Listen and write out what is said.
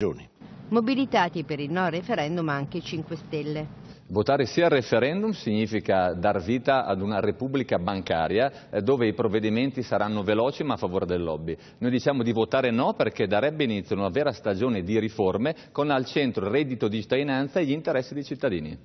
Giorni. Mobilitati per il no referendum anche 5 Stelle. Votare sì al referendum significa dar vita ad una repubblica bancaria eh, dove i provvedimenti saranno veloci ma a favore del lobby. Noi diciamo di votare no perché darebbe inizio a una vera stagione di riforme con al centro il reddito di cittadinanza e gli interessi dei cittadini.